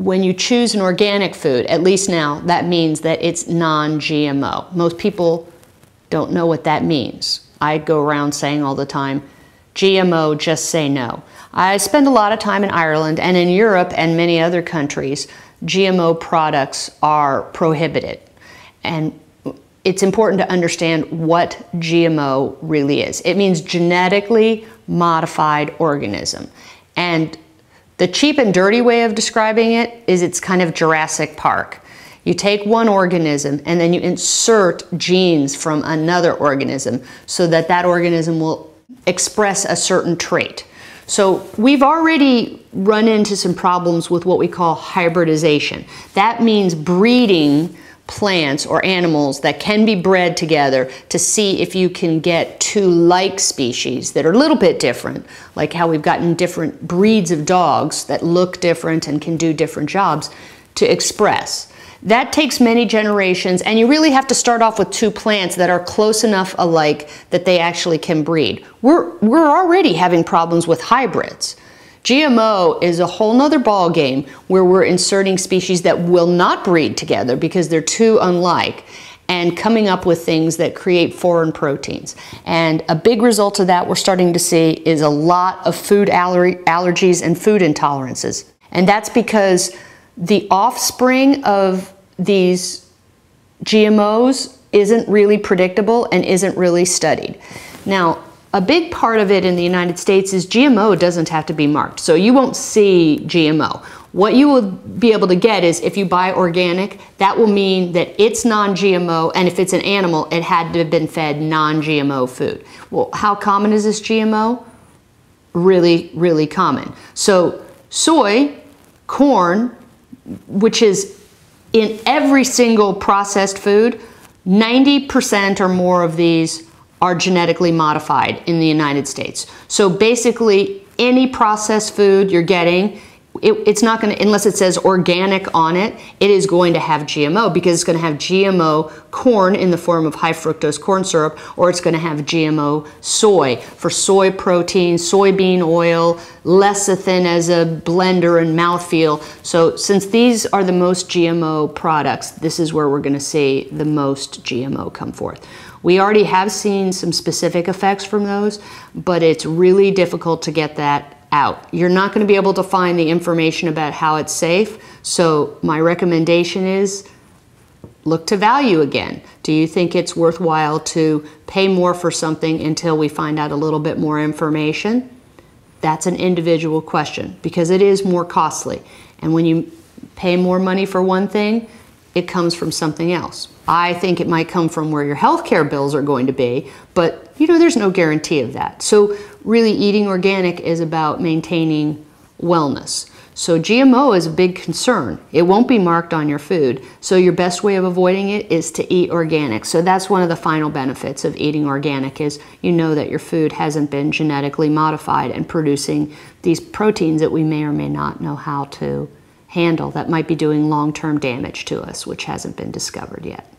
when you choose an organic food, at least now, that means that it's non GMO. Most people don't know what that means. I go around saying all the time, GMO, just say no. I spend a lot of time in Ireland and in Europe and many other countries, GMO products are prohibited. And it's important to understand what GMO really is. It means genetically modified organism. And the cheap and dirty way of describing it is it's kind of Jurassic Park. You take one organism and then you insert genes from another organism so that that organism will express a certain trait. So we've already run into some problems with what we call hybridization. That means breeding plants or animals that can be bred together to see if you can get two like species that are a little bit different, like how we've gotten different breeds of dogs that look different and can do different jobs to express. That takes many generations, and you really have to start off with two plants that are close enough alike that they actually can breed. We're, we're already having problems with hybrids. GMO is a whole nother ball game where we're inserting species that will not breed together because they're too unlike and coming up with things that create foreign proteins. And a big result of that we're starting to see is a lot of food aller allergies and food intolerances. And that's because the offspring of these GMOs isn't really predictable and isn't really studied. Now, a big part of it in the United States is GMO doesn't have to be marked. So you won't see GMO. What you will be able to get is if you buy organic, that will mean that it's non GMO, and if it's an animal, it had to have been fed non GMO food. Well, how common is this GMO? Really, really common. So, soy, corn, which is in every single processed food, 90% or more of these are genetically modified in the United States. So basically, any processed food you're getting it, it's not going to, unless it says organic on it, it is going to have GMO because it's going to have GMO corn in the form of high fructose corn syrup, or it's going to have GMO soy for soy protein, soybean oil, lecithin as a blender and mouthfeel. So since these are the most GMO products, this is where we're going to see the most GMO come forth. We already have seen some specific effects from those, but it's really difficult to get that out. You're not going to be able to find the information about how it's safe. So my recommendation is look to value again. Do you think it's worthwhile to pay more for something until we find out a little bit more information? That's an individual question because it is more costly. And when you pay more money for one thing, it comes from something else. I think it might come from where your healthcare bills are going to be, but you know, there's no guarantee of that. So really eating organic is about maintaining wellness. So GMO is a big concern. It won't be marked on your food. So your best way of avoiding it is to eat organic. So that's one of the final benefits of eating organic is you know that your food hasn't been genetically modified and producing these proteins that we may or may not know how to handle that might be doing long-term damage to us, which hasn't been discovered yet.